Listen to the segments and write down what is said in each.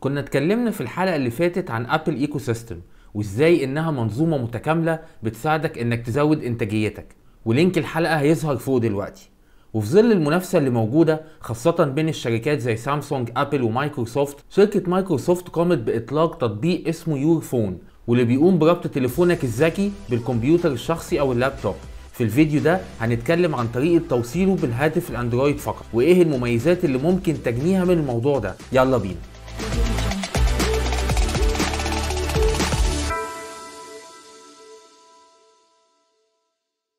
كنا اتكلمنا في الحلقه اللي فاتت عن ابل ايكو سيستم وازاي انها منظومه متكامله بتساعدك انك تزود انتاجيتك ولينك الحلقه هيظهر فوق دلوقتي وفي ظل المنافسه اللي موجوده خاصه بين الشركات زي سامسونج ابل ومايكروسوفت شركه مايكروسوفت قامت باطلاق تطبيق اسمه يور فون واللي بيقوم بربط تليفونك الذكي بالكمبيوتر الشخصي او اللابتوب في الفيديو ده هنتكلم عن طريقه توصيله بالهاتف الاندرويد فقط وايه المميزات اللي ممكن تجنيها من الموضوع ده يلا بينا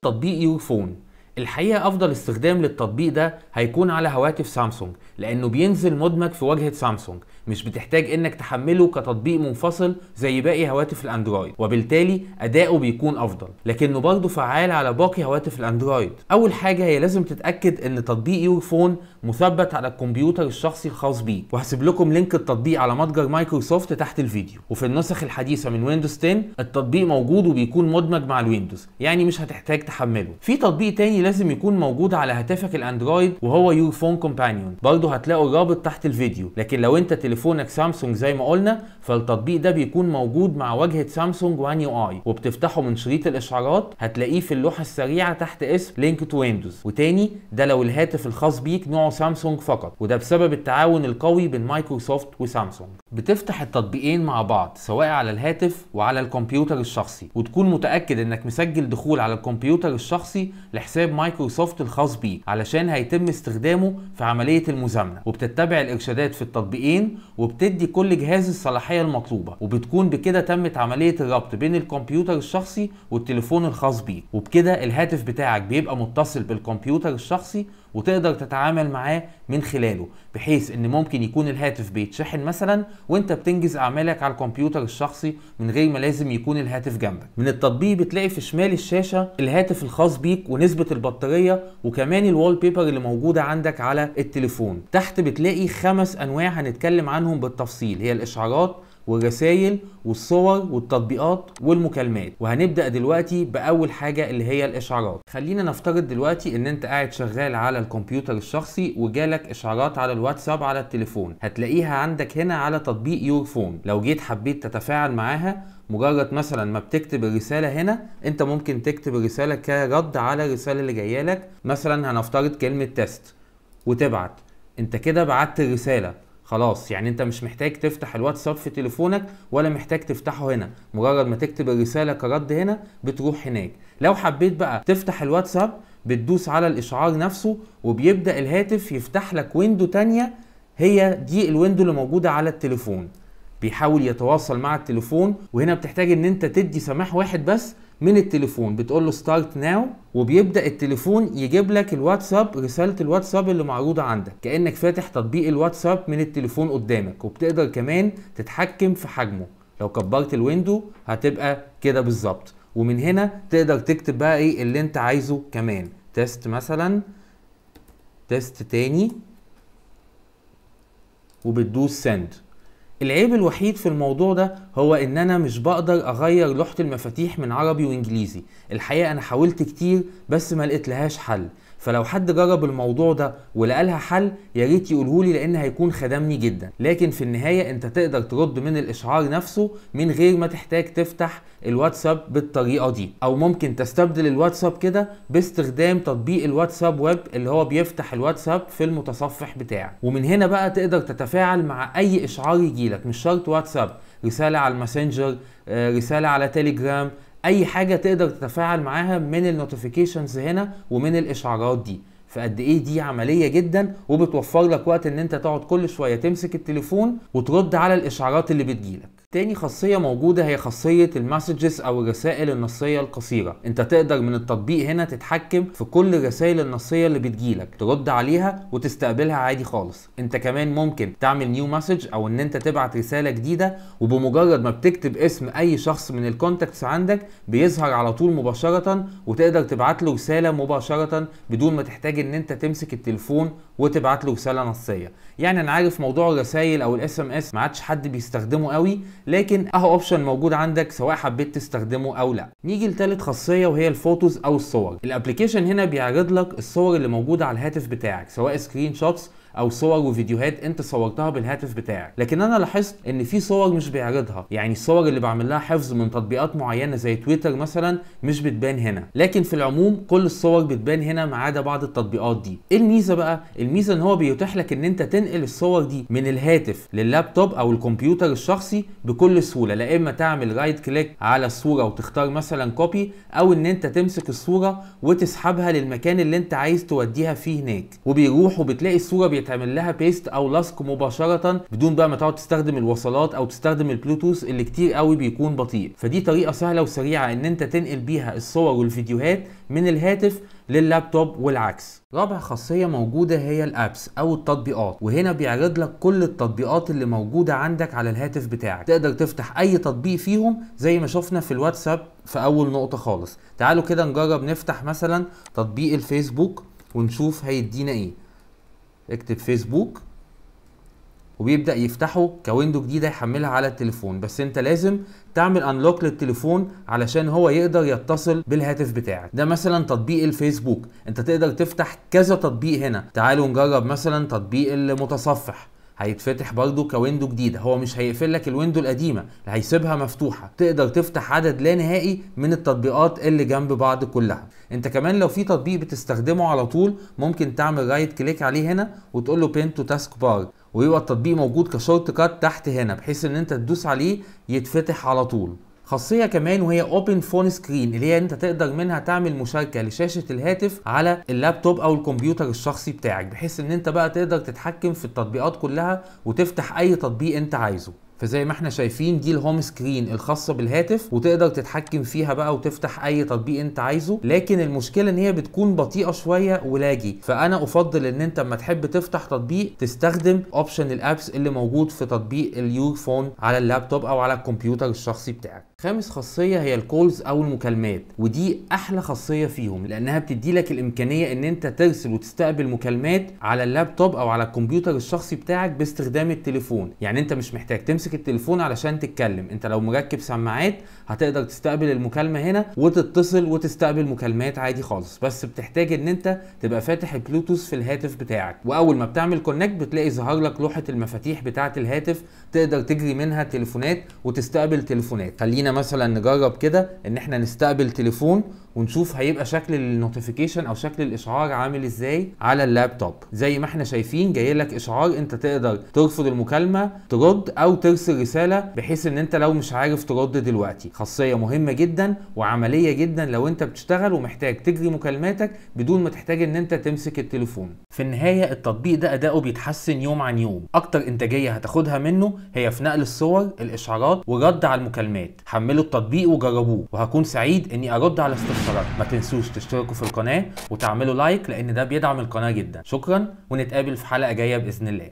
تطبيق يوفون الحقيقه افضل استخدام للتطبيق ده هيكون على هواتف سامسونج لانه بينزل مدمج في واجهه سامسونج مش بتحتاج انك تحمله كتطبيق منفصل زي باقي هواتف الاندرويد وبالتالي اداؤه بيكون افضل لكنه برضه فعال على باقي هواتف الاندرويد اول حاجه هي لازم تتاكد ان تطبيق يور فون مثبت على الكمبيوتر الشخصي الخاص بيك وهسيب لكم لينك التطبيق على متجر مايكروسوفت تحت الفيديو وفي النسخ الحديثه من ويندوز 10 التطبيق موجود وبيكون مدمج مع الويندوز يعني مش هتحتاج تحمله في تطبيق تاني لازم يكون موجود على هاتفك الاندرويد وهو يور فون كومبانيون برضه هتلاقوا الرابط تحت الفيديو لكن لو انت تليفونك سامسونج زي ما قلنا فالتطبيق ده بيكون موجود مع واجهه سامسونج وان يو اي وبتفتحه من شريط الاشعارات هتلاقيه في اللوحه السريعه تحت اسم لينك تو ويندوز وتاني ده لو الهاتف الخاص بيك نوعه سامسونج فقط وده بسبب التعاون القوي بين مايكروسوفت وسامسونج بتفتح التطبيقين مع بعض سواء على الهاتف وعلى الكمبيوتر الشخصي وتكون متأكد انك مسجل دخول على الكمبيوتر الشخصي لحساب مايكروسوفت الخاص بيه علشان هيتم استخدامه في عملية المزامنة وبتتبع الارشادات في التطبيقين وبتدي كل جهاز الصلاحية المطلوبة وبتكون بكده تمت عملية الربط بين الكمبيوتر الشخصي والتليفون الخاص بيه وبكده الهاتف بتاعك بيبقى متصل بالكمبيوتر الشخصي وتقدر تتعامل معاه من خلاله بحيث ان ممكن يكون الهاتف بيتشحن مثلا وانت بتنجز اعمالك على الكمبيوتر الشخصي من غير ما لازم يكون الهاتف جنبك من التطبيق بتلاقي في شمال الشاشه الهاتف الخاص بيك ونسبه البطاريه وكمان الوال بيبر اللي موجوده عندك على التليفون تحت بتلاقي خمس انواع هنتكلم عنهم بالتفصيل هي الاشعارات والرسائل والصور والتطبيقات والمكالمات وهنبدا دلوقتي باول حاجه اللي هي الاشعارات خلينا نفترض دلوقتي ان انت قاعد شغال على الكمبيوتر الشخصي وجالك اشعارات على الواتساب على التليفون هتلاقيها عندك هنا على تطبيق يور فون لو جيت حبيت تتفاعل معاها مجرد مثلا ما بتكتب الرساله هنا انت ممكن تكتب الرساله كرد على الرساله اللي جايه لك مثلا هنفترض كلمه تيست وتبعت انت كده بعت الرساله خلاص يعني انت مش محتاج تفتح الواتساب في تليفونك ولا محتاج تفتحه هنا مجرد ما تكتب الرساله كرد هنا بتروح هناك لو حبيت بقى تفتح الواتساب بتدوس على الاشعار نفسه وبيبدا الهاتف يفتح لك ويندو تانية هي دي الويندو اللي موجوده على التليفون بيحاول يتواصل مع التليفون وهنا بتحتاج ان انت تدي سماح واحد بس من التليفون بتقول له ستارت ناو وبيبدا التليفون يجيب لك الواتساب رساله الواتساب اللي معروضه عندك كانك فاتح تطبيق الواتساب من التليفون قدامك وبتقدر كمان تتحكم في حجمه لو كبرت الويندو هتبقى كده بالظبط ومن هنا تقدر تكتب بقى ايه اللي انت عايزه كمان تيست مثلا تيست تاني وبتدوس سند العيب الوحيد في الموضوع ده هو ان انا مش بقدر اغير لوحه المفاتيح من عربي وانجليزي الحقيقه انا حاولت كتير بس ما لهاش حل فلو حد جرب الموضوع ده ولقى لها حل يا ريت يقوله لي لان هيكون خدمني جدا لكن في النهايه انت تقدر ترد من الاشعار نفسه من غير ما تحتاج تفتح الواتساب بالطريقه دي او ممكن تستبدل الواتساب كده باستخدام تطبيق الواتساب ويب اللي هو بيفتح الواتساب في المتصفح بتاعك ومن هنا بقى تقدر تتفاعل مع اي اشعار يجيلك مش شرط واتساب رساله على الماسنجر آه، رساله على تليجرام اي حاجه تقدر تتفاعل معاها من النوتيفيكيشنز هنا ومن الاشعارات دي فقد ايه دي عمليه جدا وبتوفر لك وقت ان انت تقعد كل شويه تمسك التليفون وترد على الاشعارات اللي بتجيلك تاني خاصية موجودة هي خاصية المسجز أو الرسائل النصية القصيرة، أنت تقدر من التطبيق هنا تتحكم في كل الرسائل النصية اللي بتجيلك، ترد عليها وتستقبلها عادي خالص، أنت كمان ممكن تعمل نيو مسج أو إن أنت تبعت رسالة جديدة وبمجرد ما بتكتب اسم أي شخص من الكونتاكتس عندك بيظهر على طول مباشرة وتقدر تبعت له رسالة مباشرة بدون ما تحتاج إن أنت تمسك التليفون وتبعت له رساله نصيه يعني انا عارف موضوع الرسائل او الاس ام اس ما عادش حد بيستخدمه قوي لكن اهو اوبشن موجود عندك سواء حبيت تستخدمه او لا نيجي لثالث خاصيه وهي الفوتوز او الصور الابلكيشن هنا بيعرض لك الصور اللي موجوده على الهاتف بتاعك سواء سكرين شوتس او صور وفيديوهات انت صورتها بالهاتف بتاعك لكن انا لاحظت ان في صور مش بيعرضها يعني الصور اللي بعمل لها حفظ من تطبيقات معينه زي تويتر مثلا مش بتبان هنا لكن في العموم كل الصور بتبان هنا ما عدا بعض التطبيقات دي ايه الميزه بقى الميزه ان هو بيتيح لك ان انت تنقل الصور دي من الهاتف لللابتوب او الكمبيوتر الشخصي بكل سهوله لا اما تعمل رايت كليك على الصوره وتختار مثلا كوبي او ان انت تمسك الصوره وتسحبها للمكان اللي انت عايز توديها فيه هناك وبيروح وبتلاقي الصوره يتعمل لها بيست او لصق مباشره بدون بقى ما تقعد تستخدم الوصلات او تستخدم البلوتوث اللي كتير قوي بيكون بطيء فدي طريقه سهله وسريعه ان انت تنقل بيها الصور والفيديوهات من الهاتف لللابتوب والعكس رابع خاصيه موجوده هي الابس او التطبيقات وهنا بيعرض لك كل التطبيقات اللي موجوده عندك على الهاتف بتاعك تقدر تفتح اي تطبيق فيهم زي ما شفنا في الواتساب في اول نقطه خالص تعالوا كده نجرب نفتح مثلا تطبيق الفيسبوك ونشوف هيدينا ايه اكتب فيسبوك وبيبدا يفتحه كويندو جديده يحملها على التليفون بس انت لازم تعمل انلوك للتليفون علشان هو يقدر يتصل بالهاتف بتاعك ده مثلا تطبيق الفيسبوك انت تقدر تفتح كذا تطبيق هنا تعالوا نجرب مثلا تطبيق المتصفح هيتفتح برضه كويندو جديده هو مش هيقفل لك الويندو القديمه هيسيبها مفتوحه تقدر تفتح عدد لا نهائي من التطبيقات اللي جنب بعض كلها انت كمان لو في تطبيق بتستخدمه على طول ممكن تعمل رايت كليك عليه هنا وتقول له بين تو تاسك بار ويبقى التطبيق موجود كشورت كات تحت هنا بحيث ان انت تدوس عليه يتفتح على طول خاصيه كمان وهي اوبن فون سكرين اللي هي انت تقدر منها تعمل مشاركه لشاشه الهاتف على اللابتوب او الكمبيوتر الشخصي بتاعك بحيث ان انت بقى تقدر تتحكم في التطبيقات كلها وتفتح اي تطبيق انت عايزه فزي ما احنا شايفين دي الهوم سكرين الخاصه بالهاتف وتقدر تتحكم فيها بقى وتفتح اي تطبيق انت عايزه لكن المشكله ان هي بتكون بطيئه شويه ولاجي فانا افضل ان انت اما تحب تفتح تطبيق تستخدم اوبشن الابس اللي موجود في تطبيق اليور فون على اللابتوب او على الكمبيوتر الشخصي بتاعك خامس خاصيه هي الكولز او المكالمات ودي احلى خاصيه فيهم لانها بتدي لك الامكانيه ان انت ترسل وتستقبل مكالمات على اللابتوب او على الكمبيوتر الشخصي بتاعك باستخدام التليفون يعني انت مش محتاج تمسك تمسك التليفون علشان تتكلم انت لو مركب سماعات هتقدر تستقبل المكالمه هنا وتتصل وتستقبل مكالمات عادي خالص بس بتحتاج ان انت تبقى فاتح البلوتوث في الهاتف بتاعك واول ما بتعمل كونكت بتلاقي ظهر لك لوحه المفاتيح بتاعه الهاتف تقدر تجري منها تليفونات وتستقبل تليفونات خلينا مثلا نجرب كده ان احنا نستقبل تليفون ونشوف هيبقى شكل النوتيفيكيشن او شكل الاشعار عامل ازاي على اللابتوب زي ما احنا شايفين جاي لك اشعار انت تقدر ترفض المكالمه ترد او ترسل رساله بحيث ان انت لو مش عارف ترد دلوقتي خاصيه مهمه جدا وعمليه جدا لو انت بتشتغل ومحتاج تجري مكالماتك بدون ما تحتاج ان انت تمسك التليفون في النهايه التطبيق ده اداؤه بيتحسن يوم عن يوم اكتر انتاجيه هتاخدها منه هي في نقل الصور الاشعارات والرد على المكالمات حملوا التطبيق وجربوه وهكون سعيد اني ارد على استفساراتكم اتفرجت ما تنسوش تشتركوا في القناه وتعملوا لايك لان ده بيدعم القناه جدا شكرا ونتقابل في حلقه جايه باذن الله